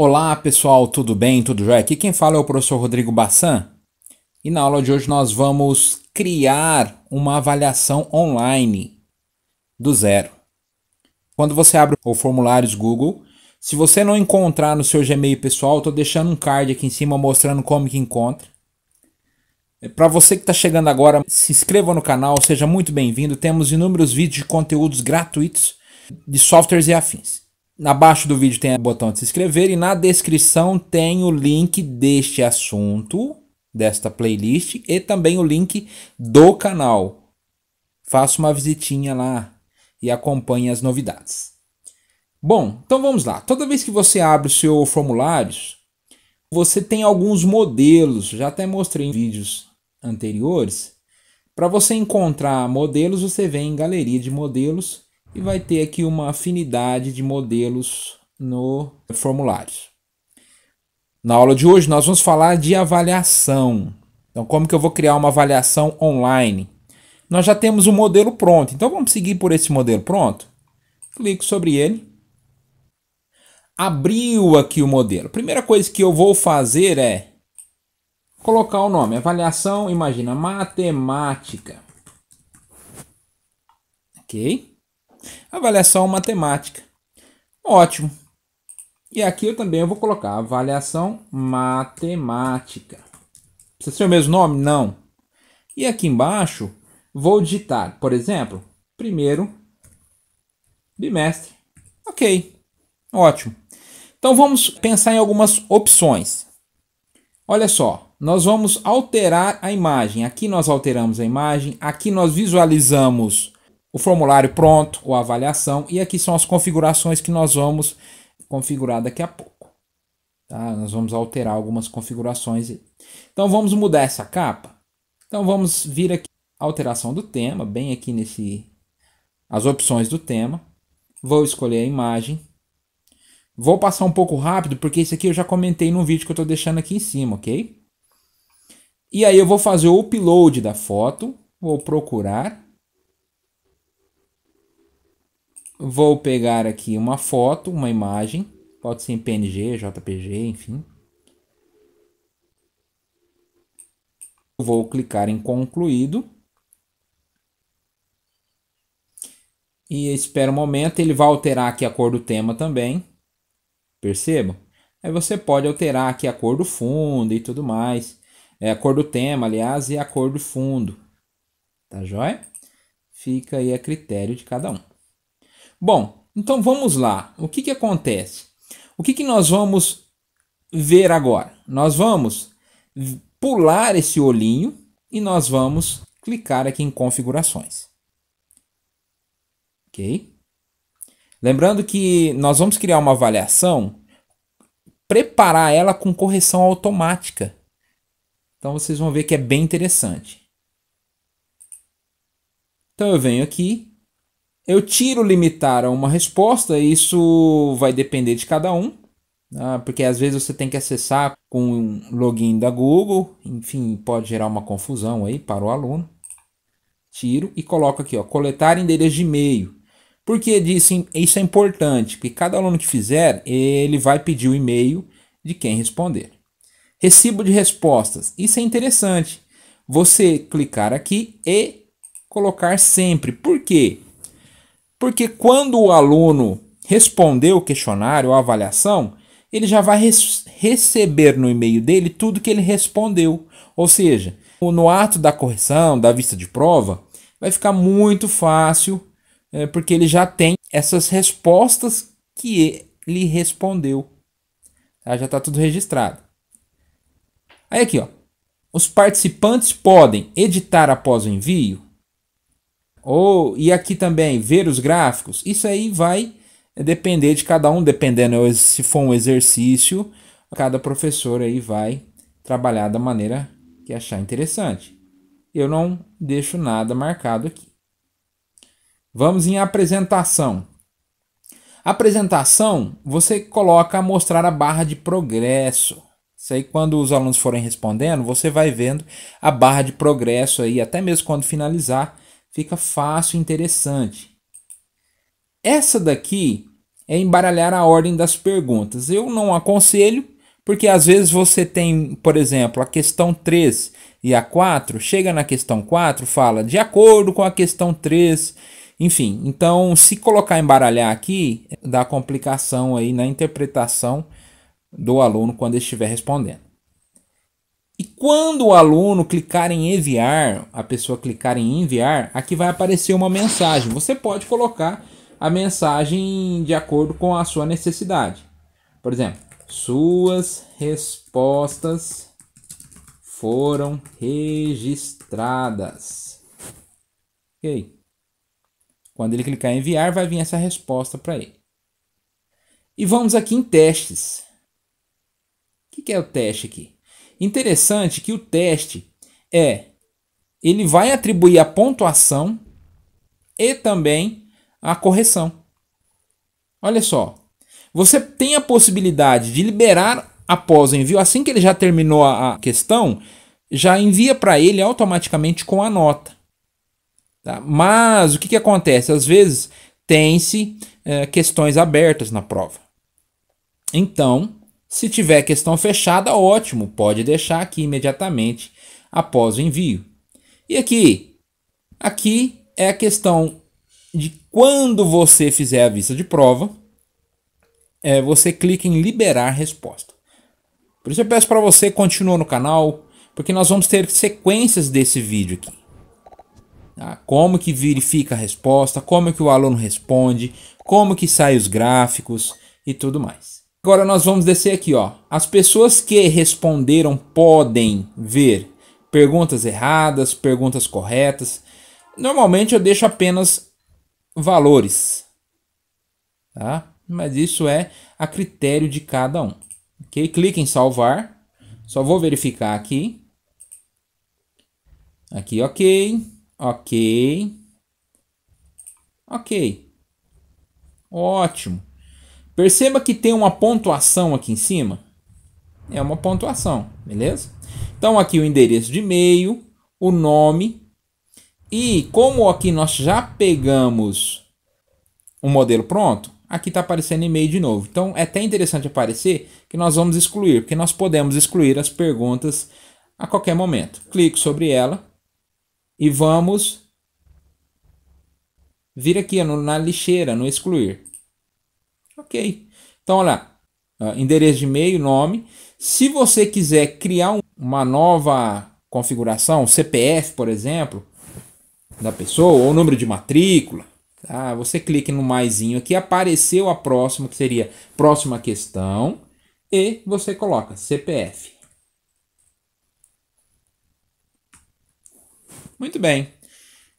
Olá pessoal, tudo bem? Tudo jóia? Aqui quem fala é o professor Rodrigo Bassan e na aula de hoje nós vamos criar uma avaliação online do zero. Quando você abre o formulários Google, se você não encontrar no seu Gmail pessoal, estou deixando um card aqui em cima mostrando como que encontra. Para você que está chegando agora, se inscreva no canal, seja muito bem-vindo. Temos inúmeros vídeos de conteúdos gratuitos de softwares e afins. Abaixo do vídeo tem o botão de se inscrever e na descrição tem o link deste assunto, desta playlist e também o link do canal. Faça uma visitinha lá e acompanhe as novidades. Bom, então vamos lá. Toda vez que você abre o seu formulário, você tem alguns modelos, já até mostrei em vídeos anteriores. Para você encontrar modelos, você vem em galeria de modelos e vai ter aqui uma afinidade de modelos no formulário. Na aula de hoje nós vamos falar de avaliação. Então, como que eu vou criar uma avaliação online? Nós já temos um modelo pronto, então vamos seguir por esse modelo pronto. Clico sobre ele. Abriu aqui o modelo. Primeira coisa que eu vou fazer é colocar o nome. Avaliação, imagina, matemática. Ok? Avaliação matemática. Ótimo. E aqui eu também eu vou colocar avaliação matemática. Precisa ser o mesmo nome? Não. E aqui embaixo vou digitar, por exemplo, primeiro bimestre. Ok, ótimo. Então vamos pensar em algumas opções. Olha só, nós vamos alterar a imagem. Aqui nós alteramos a imagem, aqui nós visualizamos o formulário pronto ou avaliação. E aqui são as configurações que nós vamos configurar daqui a pouco. Tá? Nós vamos alterar algumas configurações. Então vamos mudar essa capa. Então vamos vir aqui alteração do tema, bem aqui nesse as opções do tema. Vou escolher a imagem. Vou passar um pouco rápido porque isso aqui eu já comentei num vídeo que eu estou deixando aqui em cima, ok? E aí eu vou fazer o upload da foto. Vou procurar Vou pegar aqui uma foto, uma imagem, pode ser em PNG, JPG, enfim. Vou clicar em concluído. E espera um momento, ele vai alterar aqui a cor do tema também. Percebam? Aí você pode alterar aqui a cor do fundo e tudo mais. É a cor do tema, aliás, e a cor do fundo. Tá joia? Fica aí a critério de cada um. Bom, então vamos lá. O que, que acontece? O que, que nós vamos ver agora? Nós vamos pular esse olhinho e nós vamos clicar aqui em configurações. Ok? Lembrando que nós vamos criar uma avaliação, preparar ela com correção automática. Então vocês vão ver que é bem interessante. Então eu venho aqui, eu tiro limitar a uma resposta, isso vai depender de cada um, né? porque às vezes você tem que acessar com um login da Google, enfim, pode gerar uma confusão aí para o aluno. Tiro e coloco aqui, ó, coletar endereço de e-mail. Por que isso é importante? Porque cada aluno que fizer, ele vai pedir o e-mail de quem responder. Recibo de respostas. Isso é interessante. Você clicar aqui e colocar sempre. Por quê? Porque quando o aluno responder o questionário a avaliação, ele já vai res- receber no e-mail dele tudo que ele respondeu. Ou seja, no ato da correção, da vista de prova, vai ficar muito fácil, é, porque ele já tem essas respostas que ele respondeu. Tá? Já está tudo registrado. Aí aqui, ó. Os participantes podem editar após o envio? Ou e aqui também ver os gráficos. Isso aí vai depender de cada um, dependendo se for um exercício, cada professor aí vai trabalhar da maneira que achar interessante. Eu não deixo nada marcado aqui. Vamos em apresentação. Apresentação, você coloca mostrar a barra de progresso. Isso aí, quando os alunos forem respondendo, você vai vendo a barra de progresso aí, até mesmo quando finalizar, fica fácil e interessante. Essa daqui é embaralhar a ordem das perguntas. Eu não aconselho, porque às vezes você tem, por exemplo, a questão 3 e a 4, chega na questão 4, fala de acordo com a questão 3, enfim. Então, se colocar embaralhar aqui, dá complicação aí na interpretação do aluno quando estiver respondendo. E quando o aluno clicar em enviar, a pessoa clicar em enviar, aqui vai aparecer uma mensagem. Você pode colocar a mensagem de acordo com a sua necessidade. Por exemplo, suas respostas foram registradas. Ok. Quando ele clicar em enviar, vai vir essa resposta para ele. E vamos aqui em testes. O que é o teste aqui? Interessante que o teste é ele vai atribuir a pontuação e também a correção. Olha só, você tem a possibilidade de liberar após o envio, assim que ele já terminou a questão, já envia para ele automaticamente com a nota. Tá? Mas o que, que acontece? Às vezes tem-se é, questões abertas na prova. Então, se tiver questão fechada, ótimo, pode deixar aqui imediatamente após o envio. E aqui? Aqui é a questão de quando você fizer a vista de prova, é, você clica em liberar resposta. Por isso eu peço para você continuar no canal, porque nós vamos ter sequências desse vídeo aqui. Tá? Como que verifica a resposta, como que o aluno responde, como que sai os gráficos e tudo mais. Agora nós vamos descer aqui, ó. As pessoas que responderam podem ver perguntas erradas, perguntas corretas. Normalmente eu deixo apenas valores, tá? Mas isso é a critério de cada um. Ok? Clique em salvar. Só vou verificar aqui. Aqui, ok. Ok. Ok. Ótimo. Perceba que tem uma pontuação aqui em cima. É uma pontuação, beleza? Então aqui o endereço de e-mail, o nome. E como aqui nós já pegamos um modelo pronto, aqui está aparecendo e-mail de novo. Então é até interessante aparecer que nós vamos excluir, porque nós podemos excluir as perguntas a qualquer momento. Clico sobre ela e vamos vir aqui na lixeira, no excluir ok. Então, olha, ah, endereço de e-mail, nome. Se você quiser criar uma nova configuração, CPF, por exemplo, da pessoa, ou número de matrícula, tá? você clica no maisinho aqui, apareceu a próxima, que seria próxima questão, e você coloca CPF. Muito bem.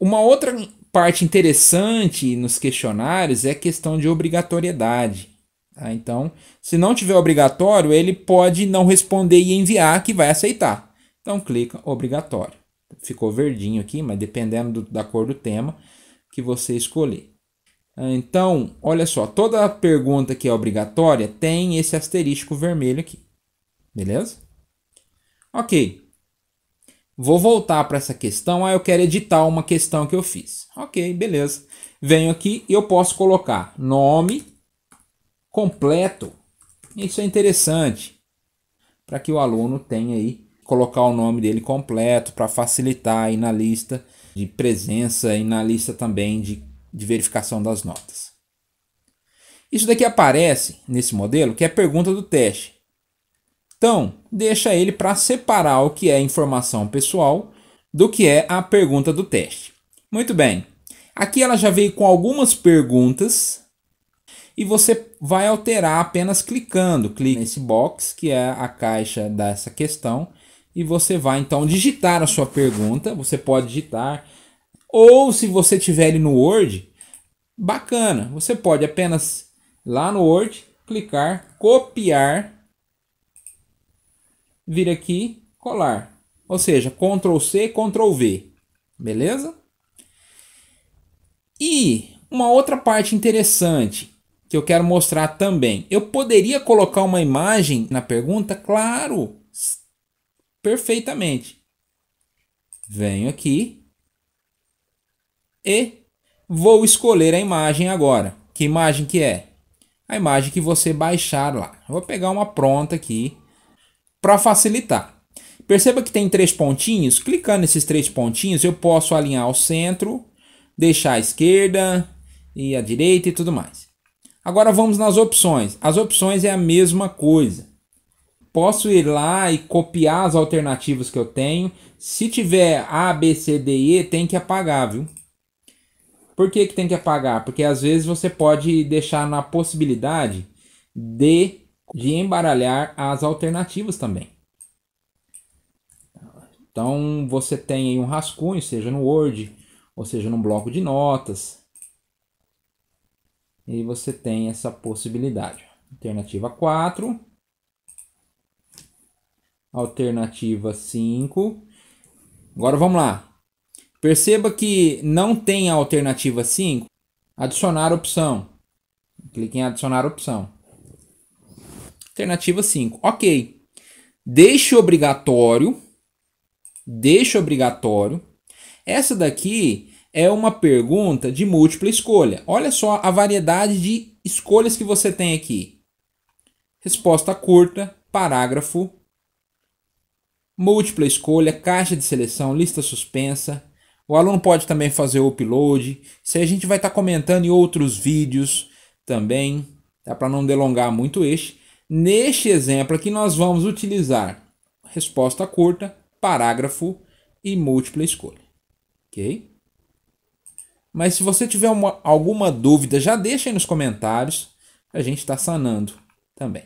Uma outra parte interessante nos questionários é a questão de obrigatoriedade. Tá? Então, se não tiver obrigatório, ele pode não responder e enviar, que vai aceitar. Então, clica obrigatório. Ficou verdinho aqui, mas dependendo do, da cor do tema que você escolher. Ah, então, olha só, toda pergunta que é obrigatória tem esse asterisco vermelho aqui. Beleza? Ok. Vou voltar para essa questão, aí eu quero editar uma questão que eu fiz. Ok, beleza. Venho aqui e eu posso colocar nome completo. Isso é interessante para que o aluno tenha aí colocar o nome dele completo para facilitar aí na lista de presença e na lista também de, de verificação das notas. Isso daqui aparece nesse modelo que é a pergunta do teste. Então, deixa ele para separar o que é informação pessoal do que é a pergunta do teste. Muito bem. Aqui ela já veio com algumas perguntas e você vai alterar apenas clicando. Clique nesse box, que é a caixa dessa questão, e você vai então digitar a sua pergunta. Você pode digitar, ou se você tiver ele no Word, bacana, você pode apenas lá no Word clicar, copiar vir aqui, colar. Ou seja, Ctrl C, Ctrl V. Beleza? E uma outra parte interessante que eu quero mostrar também. Eu poderia colocar uma imagem na pergunta? Claro, perfeitamente. Venho aqui e vou escolher a imagem agora. Que imagem que é? A imagem que você baixar lá. Eu vou pegar uma pronta aqui para facilitar. Perceba que tem três pontinhos. Clicando nesses três pontinhos, eu posso alinhar ao centro, deixar a esquerda e a direita e tudo mais. Agora vamos nas opções. As opções é a mesma coisa. Posso ir lá e copiar as alternativas que eu tenho. Se tiver A, B, C, D, E, tem que apagar, viu? Por que, que tem que apagar? Porque às vezes você pode deixar na possibilidade de de embaralhar as alternativas também. Então você tem aí um rascunho, seja no Word, ou seja num bloco de notas. E você tem essa possibilidade. Alternativa 4. Alternativa 5. Agora vamos lá. Perceba que não tem a alternativa 5. Adicionar opção. Clique em adicionar opção. Alternativa 5. Ok. Deixe obrigatório. Deixe obrigatório. Essa daqui é uma pergunta de múltipla escolha. Olha só a variedade de escolhas que você tem aqui. Resposta curta, parágrafo, múltipla escolha, caixa de seleção, lista suspensa. O aluno pode também fazer o upload. Se a gente vai estar tá comentando em outros vídeos também, dá para não delongar muito este. Neste exemplo aqui, nós vamos utilizar resposta curta, parágrafo e múltipla escolha. Ok? Mas se você tiver uma, alguma dúvida, já deixa aí nos comentários. A gente está sanando também.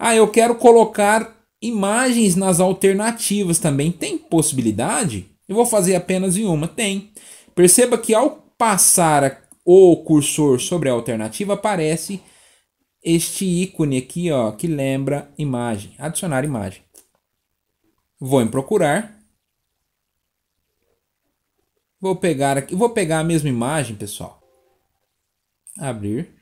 Ah, eu quero colocar imagens nas alternativas também. Tem possibilidade? Eu vou fazer apenas em uma. Tem. Perceba que ao passar o cursor sobre a alternativa, aparece este ícone aqui, ó, que lembra imagem, adicionar imagem. Vou em procurar. Vou pegar aqui, vou pegar a mesma imagem, pessoal. Abrir.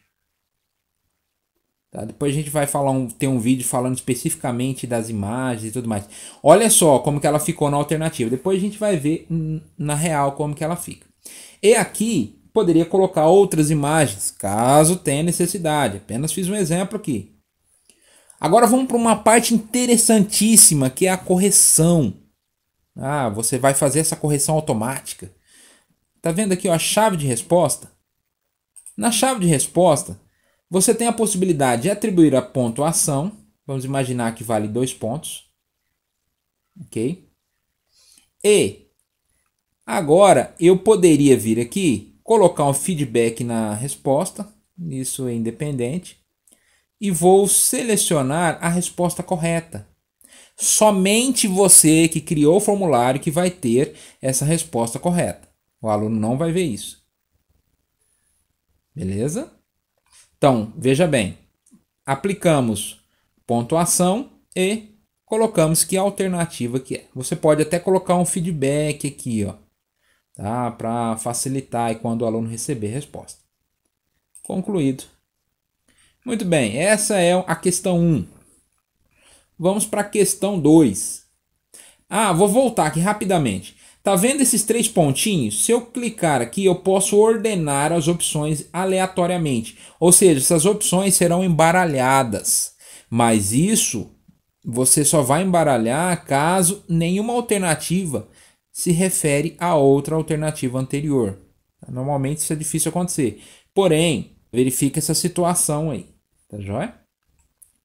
Tá? Depois a gente vai falar um, ter um vídeo falando especificamente das imagens e tudo mais. Olha só como que ela ficou na alternativa. Depois a gente vai ver na real como que ela fica. E aqui poderia colocar outras imagens, caso tenha necessidade. Apenas fiz um exemplo aqui. Agora vamos para uma parte interessantíssima, que é a correção. Ah, você vai fazer essa correção automática. Tá vendo aqui ó, a chave de resposta? Na chave de resposta, você tem a possibilidade de atribuir a pontuação. Vamos imaginar que vale dois pontos. Ok? E agora eu poderia vir aqui colocar um feedback na resposta, isso é independente, e vou selecionar a resposta correta. Somente você que criou o formulário que vai ter essa resposta correta. O aluno não vai ver isso. Beleza? Então, veja bem. Aplicamos pontuação e colocamos que alternativa que é. Você pode até colocar um feedback aqui, ó tá? para facilitar e quando o aluno receber resposta. Concluído. Muito bem, essa é a questão 1. Vamos para a questão 2. Ah, vou voltar aqui rapidamente. Tá vendo esses três pontinhos? Se eu clicar aqui, eu posso ordenar as opções aleatoriamente. Ou seja, essas opções serão embaralhadas. Mas isso você só vai embaralhar caso nenhuma alternativa se refere a outra alternativa anterior. Normalmente isso é difícil acontecer. Porém, verifica essa situação aí. Tá joia?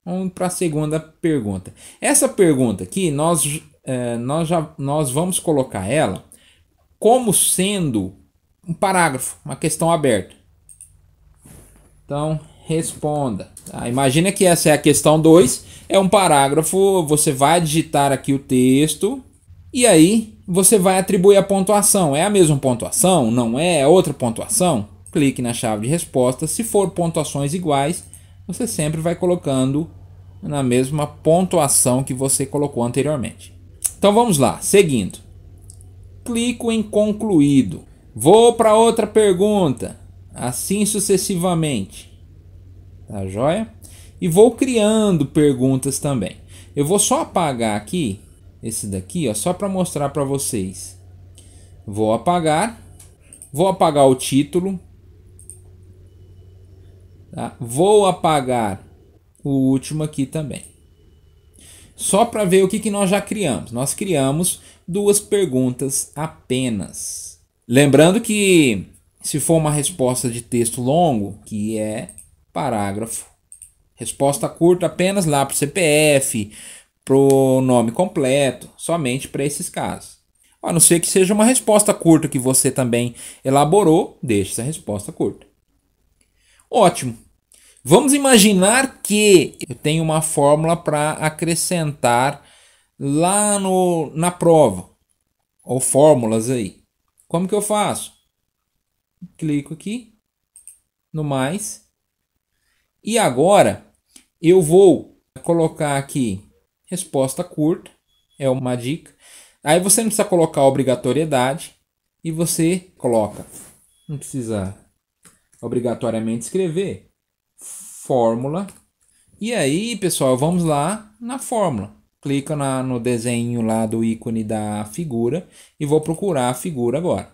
Vamos para a segunda pergunta. Essa pergunta aqui, nós, é, nós, já, nós vamos colocar ela como sendo um parágrafo, uma questão aberta. Então, responda. Ah, imagina que essa é a questão 2, é um parágrafo, você vai digitar aqui o texto, e aí você vai atribuir a pontuação. É a mesma pontuação? Não é? É outra pontuação? Clique na chave de resposta. Se for pontuações iguais, você sempre vai colocando na mesma pontuação que você colocou anteriormente. Então vamos lá, seguindo. Clico em concluído. Vou para outra pergunta, assim sucessivamente. Tá joia? E vou criando perguntas também. Eu vou só apagar aqui esse daqui, ó, só para mostrar para vocês. Vou apagar, vou apagar o título, tá? vou apagar o último aqui também. Só para ver o que, que nós já criamos. Nós criamos duas perguntas apenas. Lembrando que se for uma resposta de texto longo, que é parágrafo, resposta curta apenas lá para o CPF, pro nome completo, somente para esses casos. A não ser que seja uma resposta curta que você também elaborou, deixe essa resposta curta. Ótimo. Vamos imaginar que eu tenho uma fórmula para acrescentar lá no, na prova, ou fórmulas aí. Como que eu faço? Clico aqui no mais. E agora eu vou colocar aqui resposta curta é uma dica. Aí você não precisa colocar obrigatoriedade e você coloca. Não precisa obrigatoriamente escrever fórmula. E aí, pessoal, vamos lá na fórmula. Clica na, no desenho lá do ícone da figura e vou procurar a figura agora.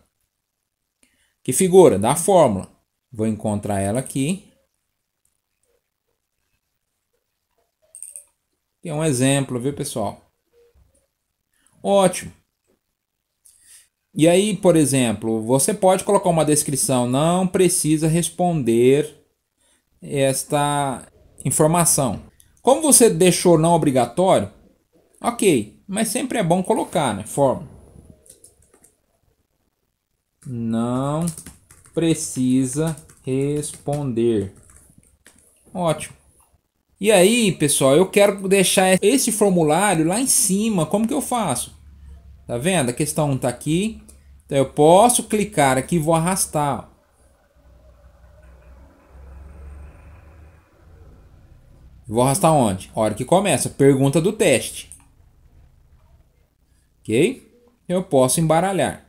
Que figura? Da fórmula. Vou encontrar ela aqui. Tem é um exemplo, viu, pessoal? Ótimo. E aí, por exemplo, você pode colocar uma descrição, não precisa responder esta informação. Como você deixou não obrigatório, ok, mas sempre é bom colocar, né? Forma. Não precisa responder. Ótimo. E aí, pessoal, eu quero deixar esse formulário lá em cima. Como que eu faço? Tá vendo? A questão 1 tá aqui. Então eu posso clicar aqui e vou arrastar. Vou arrastar onde? A hora que começa. Pergunta do teste. Ok? Eu posso embaralhar.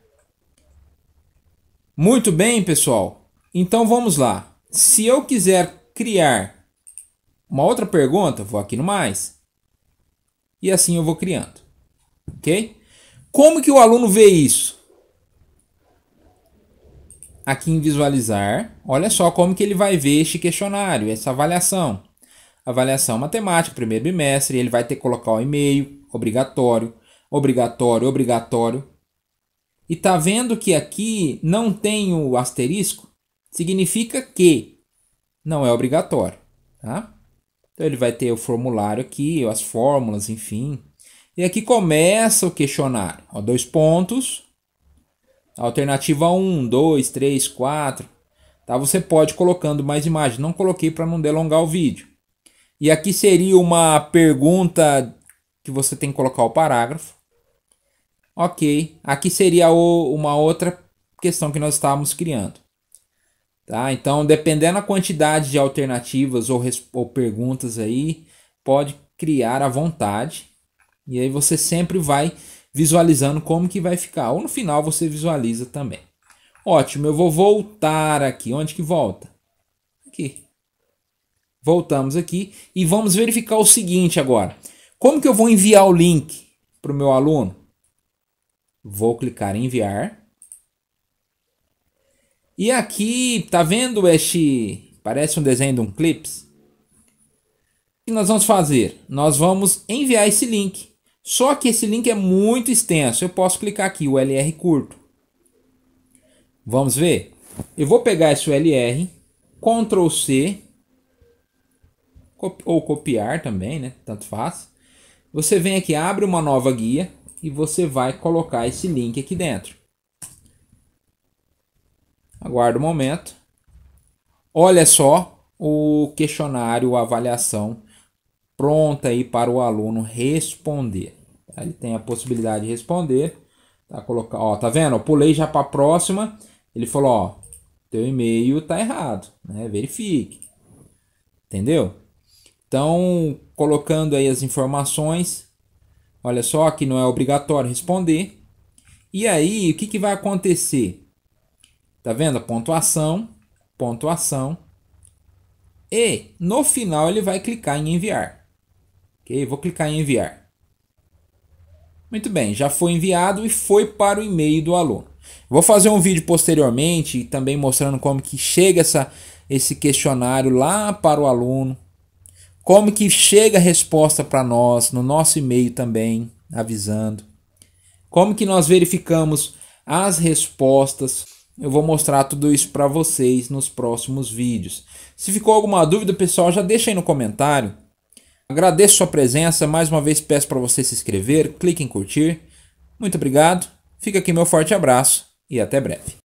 Muito bem, pessoal. Então vamos lá. Se eu quiser criar uma outra pergunta, vou aqui no mais. E assim eu vou criando. Ok? Como que o aluno vê isso? Aqui em visualizar, olha só como que ele vai ver este questionário, essa avaliação. Avaliação matemática, primeiro bimestre, ele vai ter que colocar o e-mail, obrigatório, obrigatório, obrigatório. E tá vendo que aqui não tem o asterisco? Significa que não é obrigatório, tá? Então ele vai ter o formulário aqui, as fórmulas, enfim. E aqui começa o questionário. Ó, dois pontos. Alternativa 1, 2, 3, 4. Tá? Você pode ir colocando mais imagens. Não coloquei para não delongar o vídeo. E aqui seria uma pergunta que você tem que colocar o parágrafo. Ok. Aqui seria o, uma outra questão que nós estávamos criando. Tá? Então, dependendo da quantidade de alternativas ou, ou perguntas aí, pode criar à vontade. E aí você sempre vai visualizando como que vai ficar. Ou no final você visualiza também. Ótimo, eu vou voltar aqui. Onde que volta? Aqui. Voltamos aqui e vamos verificar o seguinte agora. Como que eu vou enviar o link para o meu aluno? Vou clicar em enviar. E aqui, tá vendo este. Parece um desenho de um clips? O que nós vamos fazer? Nós vamos enviar esse link. Só que esse link é muito extenso. Eu posso clicar aqui, o LR curto. Vamos ver? Eu vou pegar esse LR, Ctrl C, ou copiar também, né? Tanto faz. Você vem aqui, abre uma nova guia e você vai colocar esse link aqui dentro. Aguarda o um momento. Olha só o questionário, a avaliação pronta aí para o aluno responder. Tá? Ele tem a possibilidade de responder. Tá, colocar, ó, tá vendo? Eu pulei já para a próxima. Ele falou, ó, teu e-mail tá errado, né? Verifique. Entendeu? Então, colocando aí as informações, olha só que não é obrigatório responder. E aí, o que, que vai acontecer? Tá vendo? Pontuação, pontuação. E no final ele vai clicar em enviar. Ok? Vou clicar em enviar. Muito bem, já foi enviado e foi para o e-mail do aluno. Vou fazer um vídeo posteriormente também mostrando como que chega essa, esse questionário lá para o aluno. Como que chega a resposta para nós, no nosso e-mail também, avisando. Como que nós verificamos as respostas eu vou mostrar tudo isso para vocês nos próximos vídeos. Se ficou alguma dúvida, pessoal, já deixa aí no comentário. Agradeço sua presença, mais uma vez peço para você se inscrever, clique em curtir. Muito obrigado, fica aqui meu forte abraço e até breve.